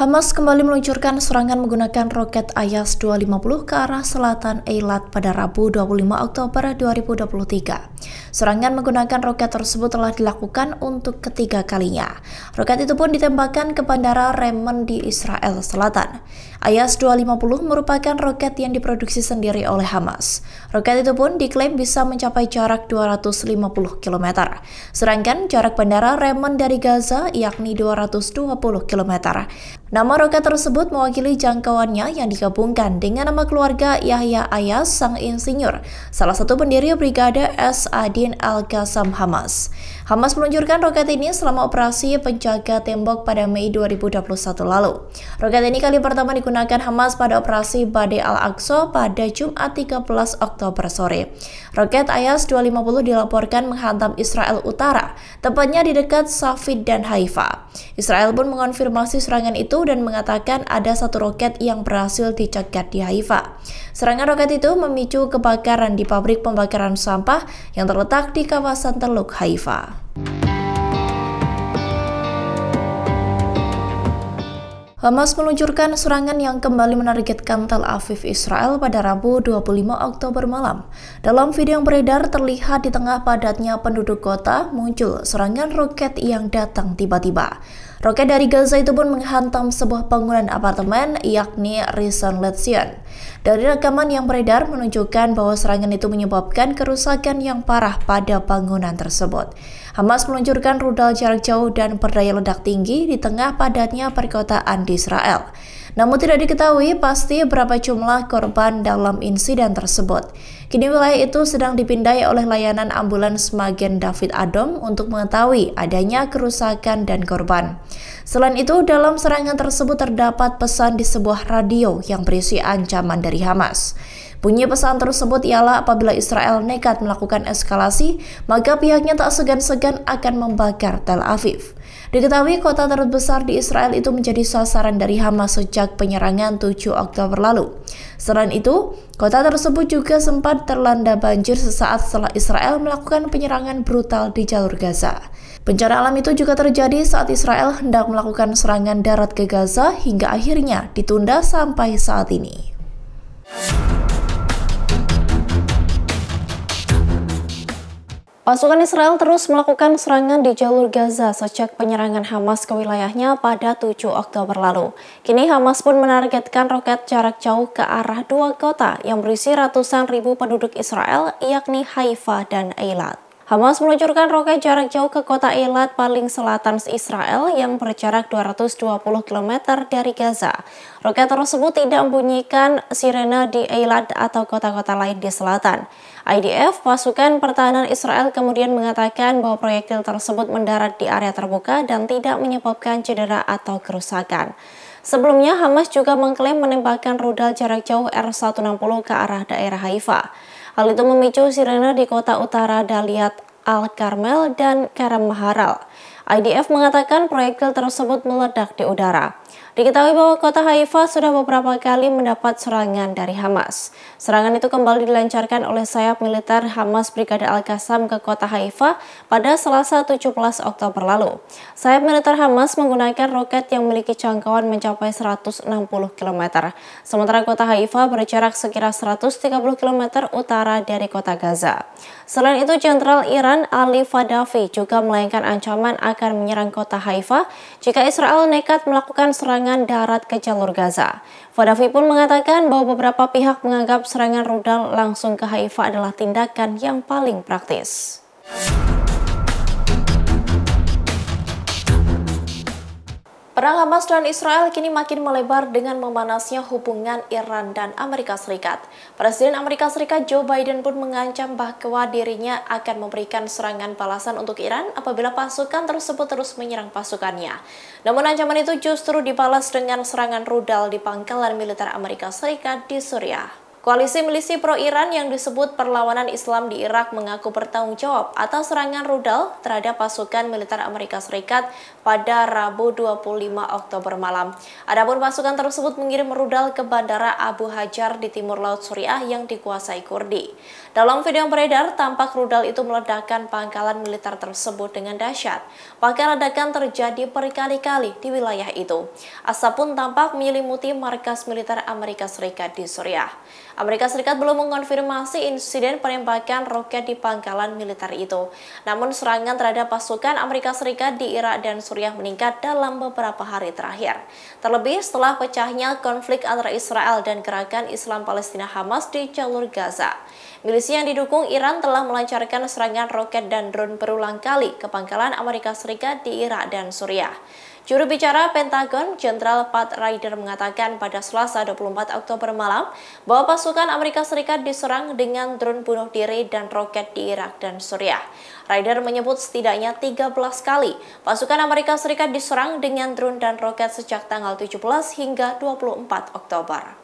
Hamas kembali meluncurkan serangan menggunakan roket Ayas 250 ke arah selatan Eilat pada Rabu 25 Oktober 2023. Serangan menggunakan roket tersebut telah dilakukan untuk ketiga kalinya. Roket itu pun ditembakkan ke bandara Remen di Israel Selatan. Ayas 250 merupakan roket yang diproduksi sendiri oleh Hamas. Roket itu pun diklaim bisa mencapai jarak 250 km. Sedangkan jarak bandara Remen dari Gaza yakni 220 km. Nama roket tersebut mewakili jangkauannya yang digabungkan dengan nama keluarga Yahya Ayas sang insinyur, salah satu pendiri Brigade S. Adin al qasam Hamas. Hamas meluncurkan roket ini selama operasi penjaga tembok pada Mei 2021 lalu. Roket ini kali pertama digunakan Hamas pada operasi Badai Al-Aqsa pada Jumat 13 Oktober sore. Roket Ayas 250 dilaporkan menghantam Israel Utara, tepatnya di dekat Safid dan Haifa. Israel pun mengonfirmasi serangan itu dan mengatakan ada satu roket yang berhasil dicegat di Haifa. Serangan roket itu memicu kebakaran di pabrik pembakaran sampah yang terletak di kawasan Teluk Haifa. Hamas meluncurkan serangan yang kembali menargetkan Tel Aviv, Israel pada Rabu 25 Oktober malam. Dalam video yang beredar terlihat di tengah padatnya penduduk kota muncul serangan roket yang datang tiba-tiba. Roket dari Gaza itu pun menghantam sebuah bangunan apartemen yakni Rishon Letzion. Dari rekaman yang beredar menunjukkan bahwa serangan itu menyebabkan kerusakan yang parah pada bangunan tersebut. Hamas meluncurkan rudal jarak jauh dan perdaya ledak tinggi di tengah padatnya perkotaan di Israel. Namun tidak diketahui pasti berapa jumlah korban dalam insiden tersebut. Kini wilayah itu sedang dipindai oleh layanan ambulans Magen David Adom untuk mengetahui adanya kerusakan dan korban. Selain itu, dalam serangan tersebut terdapat pesan di sebuah radio yang berisi ancaman ancaman dari Hamas. Bunyi pesan tersebut ialah apabila Israel nekat melakukan eskalasi, maka pihaknya tak segan-segan akan membakar Tel Aviv. Diketahui kota terbesar di Israel itu menjadi sasaran dari Hamas sejak penyerangan 7 Oktober lalu. Selain itu, kota tersebut juga sempat terlanda banjir sesaat setelah Israel melakukan penyerangan brutal di jalur Gaza. Bencana alam itu juga terjadi saat Israel hendak melakukan serangan darat ke Gaza hingga akhirnya ditunda sampai saat ini. Pasukan Israel terus melakukan serangan di jalur Gaza sejak penyerangan Hamas ke wilayahnya pada 7 Oktober lalu. Kini Hamas pun menargetkan roket jarak jauh ke arah dua kota yang berisi ratusan ribu penduduk Israel yakni Haifa dan Eilat. Hamas meluncurkan roket jarak jauh ke kota Eilat paling selatan Israel yang berjarak 220 km dari Gaza. Roket tersebut tidak membunyikan sirene di Eilat atau kota-kota lain di selatan. IDF, pasukan pertahanan Israel kemudian mengatakan bahwa proyektil tersebut mendarat di area terbuka dan tidak menyebabkan cedera atau kerusakan. Sebelumnya, Hamas juga mengklaim menembakkan rudal jarak jauh R-160 ke arah daerah Haifa. Hal itu memicu sirene di kota utara Daliat Al-Karmel dan Karam Maharal. IDF mengatakan proyektil tersebut meledak di udara. Diketahui bahwa kota Haifa sudah beberapa kali mendapat serangan dari Hamas. Serangan itu kembali dilancarkan oleh sayap militer Hamas Brigade Al-Qassam ke kota Haifa pada Selasa 17 Oktober lalu. Sayap militer Hamas menggunakan roket yang memiliki jangkauan mencapai 160 km, sementara kota Haifa berjarak sekira 130 km utara dari kota Gaza. Selain itu, Jenderal Iran Ali Fadafi juga melayangkan ancaman akan menyerang kota Haifa jika Israel nekat melakukan serangan serangan darat ke jalur Gaza. Gaddafi pun mengatakan bahwa beberapa pihak menganggap serangan rudal langsung ke Haifa adalah tindakan yang paling praktis. Perang Hamas dan Israel kini makin melebar dengan memanasnya hubungan Iran dan Amerika Serikat. Presiden Amerika Serikat Joe Biden pun mengancam bahwa dirinya akan memberikan serangan balasan untuk Iran apabila pasukan tersebut terus menyerang pasukannya. Namun ancaman itu justru dibalas dengan serangan rudal di pangkalan militer Amerika Serikat di Suriah. Koalisi milisi pro-Iran yang disebut perlawanan Islam di Irak mengaku bertanggung jawab atas serangan rudal terhadap pasukan militer Amerika Serikat pada Rabu 25 Oktober malam. Adapun pasukan tersebut mengirim rudal ke bandara Abu Hajar di timur laut Suriah yang dikuasai Kurdi. Dalam video yang beredar, tampak rudal itu meledakkan pangkalan militer tersebut dengan dahsyat. Pakai ledakan terjadi berkali-kali di wilayah itu. Asap pun tampak menyelimuti markas militer Amerika Serikat di Suriah. Amerika Serikat belum mengonfirmasi insiden penembakan roket di pangkalan militer itu. Namun serangan terhadap pasukan Amerika Serikat di Irak dan Suriah meningkat dalam beberapa hari terakhir. Terlebih setelah pecahnya konflik antara Israel dan gerakan Islam Palestina Hamas di jalur Gaza. Milisi yang didukung Iran telah melancarkan serangan roket dan drone berulang kali ke pangkalan Amerika Serikat di Irak dan Suriah. Juru bicara Pentagon, Jenderal Pat Ryder mengatakan pada Selasa 24 Oktober malam bahwa pasukan Amerika Serikat diserang dengan drone bunuh diri dan roket di Irak dan Suriah. Ryder menyebut setidaknya 13 kali pasukan Amerika Serikat diserang dengan drone dan roket sejak tanggal 17 hingga 24 Oktober.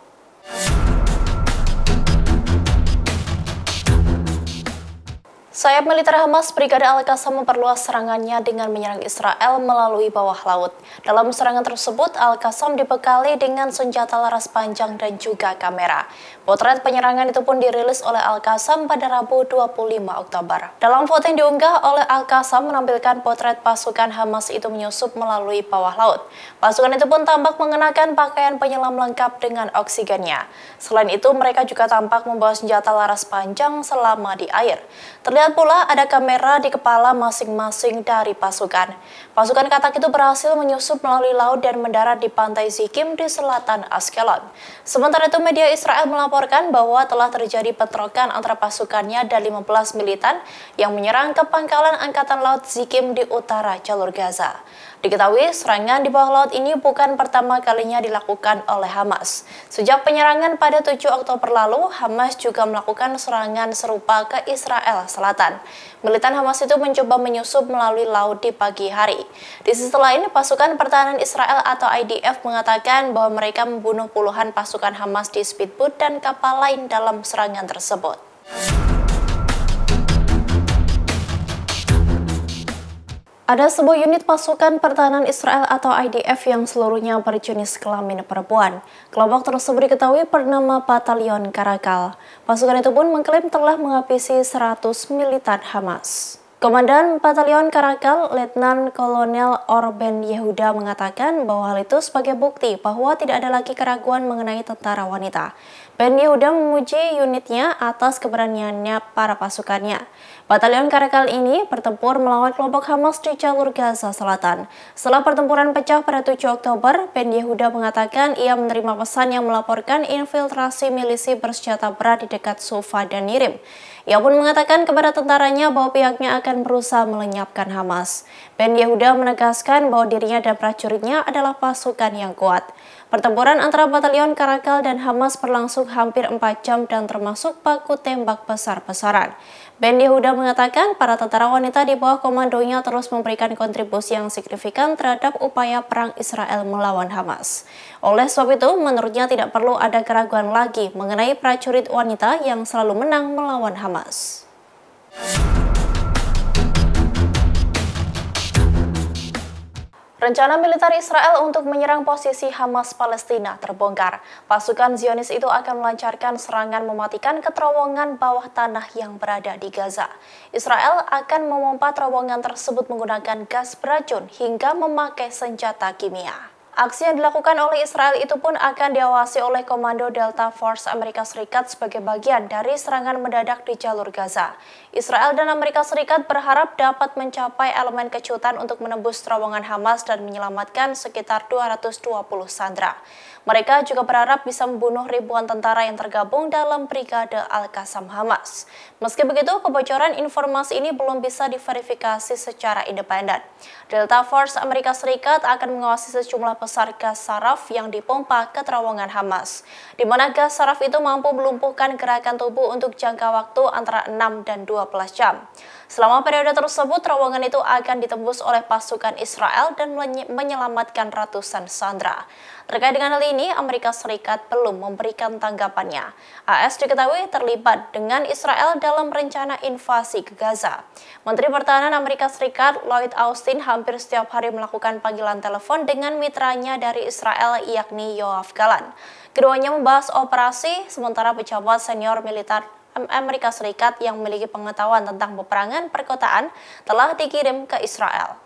Sayap militer Hamas Brigade Al-Qassam memperluas serangannya dengan menyerang Israel melalui bawah laut. Dalam serangan tersebut, Al-Qassam dibekali dengan senjata laras panjang dan juga kamera. Potret penyerangan itu pun dirilis oleh Al-Qassam pada Rabu 25 Oktober. Dalam foto yang diunggah oleh Al-Qassam menampilkan potret pasukan Hamas itu menyusup melalui bawah laut. Pasukan itu pun tampak mengenakan pakaian penyelam lengkap dengan oksigennya. Selain itu, mereka juga tampak membawa senjata laras panjang selama di air. Terlihat terlihat pula ada kamera di kepala masing-masing dari pasukan. Pasukan katak itu berhasil menyusup melalui laut dan mendarat di pantai Zikim di selatan Askelon. Sementara itu media Israel melaporkan bahwa telah terjadi petrokan antara pasukannya dan 15 militan yang menyerang ke pangkalan Angkatan Laut Zikim di utara jalur Gaza. Diketahui serangan di bawah laut ini bukan pertama kalinya dilakukan oleh Hamas. Sejak penyerangan pada 7 Oktober lalu, Hamas juga melakukan serangan serupa ke Israel Selatan. Militan Hamas itu mencoba menyusup melalui laut di pagi hari. Di sisi lain, pasukan pertahanan Israel atau IDF mengatakan bahwa mereka membunuh puluhan pasukan Hamas di speedboat dan kapal lain dalam serangan tersebut. Ada sebuah unit pasukan pertahanan Israel atau IDF yang seluruhnya berjenis kelamin perempuan. Kelompok tersebut diketahui bernama Batalion Karakal. Pasukan itu pun mengklaim telah menghabisi 100 militan Hamas. Komandan Batalion Karakal, Letnan Kolonel Orben Yehuda mengatakan bahwa hal itu sebagai bukti bahwa tidak ada lagi keraguan mengenai tentara wanita. Ben Yehuda memuji unitnya atas keberaniannya para pasukannya. Batalion Karakal ini bertempur melawan kelompok Hamas di jalur Gaza Selatan. Setelah pertempuran pecah pada 7 Oktober, Ben Yehuda mengatakan ia menerima pesan yang melaporkan infiltrasi milisi bersenjata berat di dekat Sufa dan Nirim. Ia pun mengatakan kepada tentaranya bahwa pihaknya akan berusaha melenyapkan Hamas. Ben Yehuda menegaskan bahwa dirinya dan prajuritnya adalah pasukan yang kuat. Pertempuran antara batalion Karakal dan Hamas berlangsung hampir 4 jam dan termasuk paku tembak besar-besaran. Ben Yehuda mengatakan para tentara wanita di bawah komandonya terus memberikan kontribusi yang signifikan terhadap upaya perang Israel melawan Hamas. Oleh sebab itu, menurutnya tidak perlu ada keraguan lagi mengenai prajurit wanita yang selalu menang melawan Hamas. Rencana militer Israel untuk menyerang posisi Hamas Palestina terbongkar. Pasukan Zionis itu akan melancarkan serangan mematikan ke terowongan bawah tanah yang berada di Gaza. Israel akan memompa terowongan tersebut menggunakan gas beracun hingga memakai senjata kimia. Aksi yang dilakukan oleh Israel itu pun akan diawasi oleh Komando Delta Force Amerika Serikat sebagai bagian dari serangan mendadak di jalur Gaza. Israel dan Amerika Serikat berharap dapat mencapai elemen kecutan untuk menembus terowongan Hamas dan menyelamatkan sekitar 220 sandera. Mereka juga berharap bisa membunuh ribuan tentara yang tergabung dalam Brigade Al-Qassam Hamas. Meski begitu, kebocoran informasi ini belum bisa diverifikasi secara independen. Delta Force Amerika Serikat akan mengawasi sejumlah besar gas saraf yang dipompa ke terowongan Hamas, di mana gas saraf itu mampu melumpuhkan gerakan tubuh untuk jangka waktu antara 6 dan 12 jam. Selama periode tersebut, terowongan itu akan ditembus oleh pasukan Israel dan menyelamatkan ratusan sandera. Terkait dengan hal ini, Amerika Serikat belum memberikan tanggapannya. AS diketahui terlibat dengan Israel dalam rencana invasi ke Gaza. Menteri Pertahanan Amerika Serikat Lloyd Austin hampir setiap hari melakukan panggilan telepon dengan mitranya dari Israel yakni Yoav Galan. Keduanya membahas operasi, sementara pejabat senior militer Amerika Serikat yang memiliki pengetahuan tentang peperangan perkotaan telah dikirim ke Israel.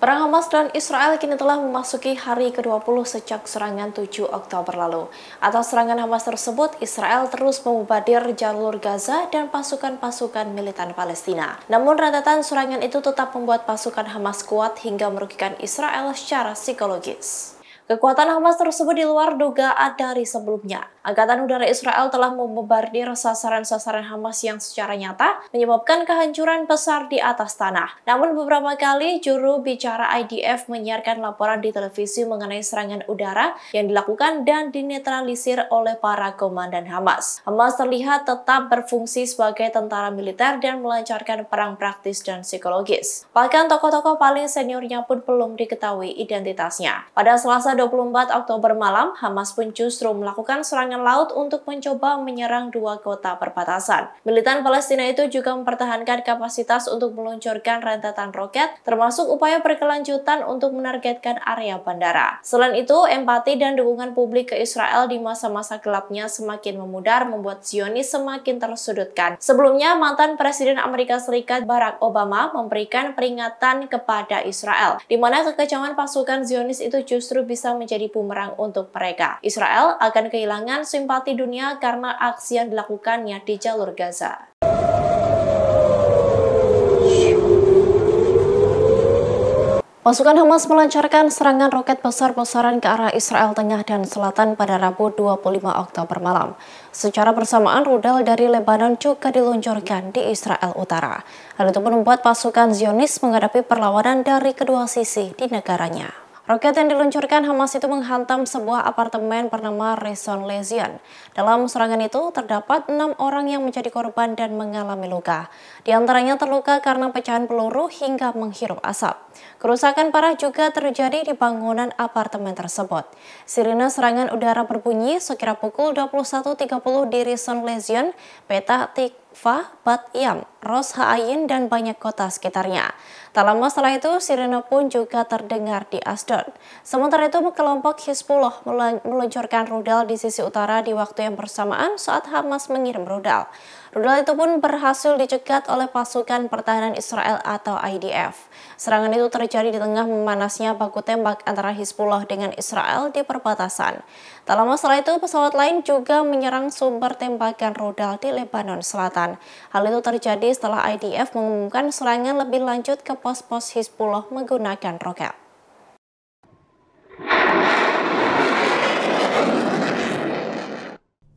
Perang Hamas dan Israel kini telah memasuki hari ke-20 sejak serangan 7 Oktober lalu. Atas serangan Hamas tersebut, Israel terus memubadir jalur Gaza dan pasukan-pasukan militan Palestina. Namun rentetan serangan itu tetap membuat pasukan Hamas kuat hingga merugikan Israel secara psikologis. Kekuatan Hamas tersebut di luar dugaan dari sebelumnya. Angkatan Udara Israel telah membombardir sasaran-sasaran Hamas yang secara nyata menyebabkan kehancuran besar di atas tanah. Namun beberapa kali juru bicara IDF menyiarkan laporan di televisi mengenai serangan udara yang dilakukan dan dinetralisir oleh para komandan Hamas. Hamas terlihat tetap berfungsi sebagai tentara militer dan melancarkan perang praktis dan psikologis. Bahkan tokoh-tokoh paling seniornya pun belum diketahui identitasnya. Pada Selasa 24 Oktober malam, Hamas pun justru melakukan serangan serangan laut untuk mencoba menyerang dua kota perbatasan. Militan Palestina itu juga mempertahankan kapasitas untuk meluncurkan rentetan roket, termasuk upaya berkelanjutan untuk menargetkan area bandara. Selain itu, empati dan dukungan publik ke Israel di masa-masa gelapnya semakin memudar membuat Zionis semakin tersudutkan. Sebelumnya, mantan Presiden Amerika Serikat Barack Obama memberikan peringatan kepada Israel, di mana kekecewaan pasukan Zionis itu justru bisa menjadi bumerang untuk mereka. Israel akan kehilangan memenangkan simpati dunia karena aksi yang dilakukannya di jalur Gaza. Pasukan Hamas melancarkan serangan roket besar-besaran ke arah Israel Tengah dan Selatan pada Rabu 25 Oktober malam. Secara bersamaan, rudal dari Lebanon juga diluncurkan di Israel Utara. Hal itu pun membuat pasukan Zionis menghadapi perlawanan dari kedua sisi di negaranya. Roket yang diluncurkan Hamas itu menghantam sebuah apartemen bernama Reson Lezion. Dalam serangan itu terdapat enam orang yang menjadi korban dan mengalami luka. Di antaranya terluka karena pecahan peluru hingga menghirup asap. Kerusakan parah juga terjadi di bangunan apartemen tersebut. Sirine serangan udara berbunyi sekira pukul 21.30 di Reson Lezion, peta Fa, Bat, Iam, Ros Haayin, dan banyak kota sekitarnya. Tak lama setelah itu, sirene pun juga terdengar di Asdod. Sementara itu, kelompok Hizbullah meluncurkan rudal di sisi utara di waktu yang bersamaan saat Hamas mengirim rudal. Rudal itu pun berhasil dicegat oleh pasukan pertahanan Israel atau IDF. Serangan itu terjadi di tengah memanasnya baku tembak antara Hizbullah dengan Israel di perbatasan. Tak lama setelah itu, pesawat lain juga menyerang sumber tembakan rudal di Lebanon Selatan. Selatan. Hal itu terjadi setelah IDF mengumumkan serangan lebih lanjut ke pos-pos Hizbullah menggunakan roket.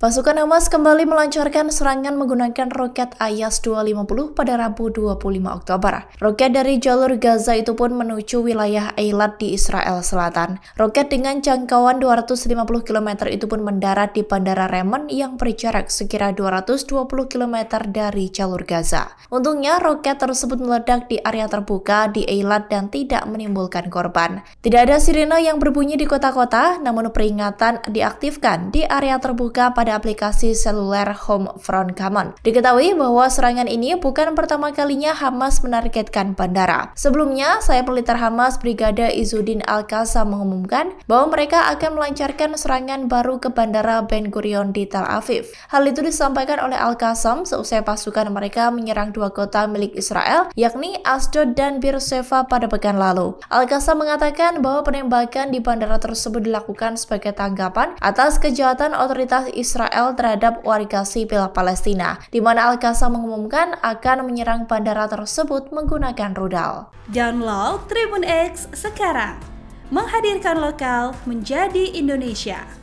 Pasukan Hamas kembali melancarkan serangan menggunakan roket Ayas 250 pada Rabu 25 Oktober. Roket dari jalur Gaza itu pun menuju wilayah Eilat di Israel Selatan. Roket dengan jangkauan 250 km itu pun mendarat di Bandara Remen yang berjarak sekira 220 km dari jalur Gaza. Untungnya roket tersebut meledak di area terbuka di Eilat dan tidak menimbulkan korban. Tidak ada sirene yang berbunyi di kota-kota, namun peringatan diaktifkan di area terbuka pada aplikasi seluler Home Front Common. Diketahui bahwa serangan ini bukan pertama kalinya Hamas menargetkan bandara. Sebelumnya, Saya peliter Hamas Brigade Izudin Al-Qasa mengumumkan bahwa mereka akan melancarkan serangan baru ke bandara Ben Gurion di Tel Aviv. Hal itu disampaikan oleh al kasam seusai pasukan mereka menyerang dua kota milik Israel, yakni Asdod dan Beersheba pada pekan lalu. Al-Qassam mengatakan bahwa penembakan di bandara tersebut dilakukan sebagai tanggapan atas kejahatan otoritas Israel Israel terhadap warga sipil Palestina, di mana al qasa mengumumkan akan menyerang bandara tersebut menggunakan rudal. Download Tribun X sekarang, menghadirkan lokal menjadi Indonesia.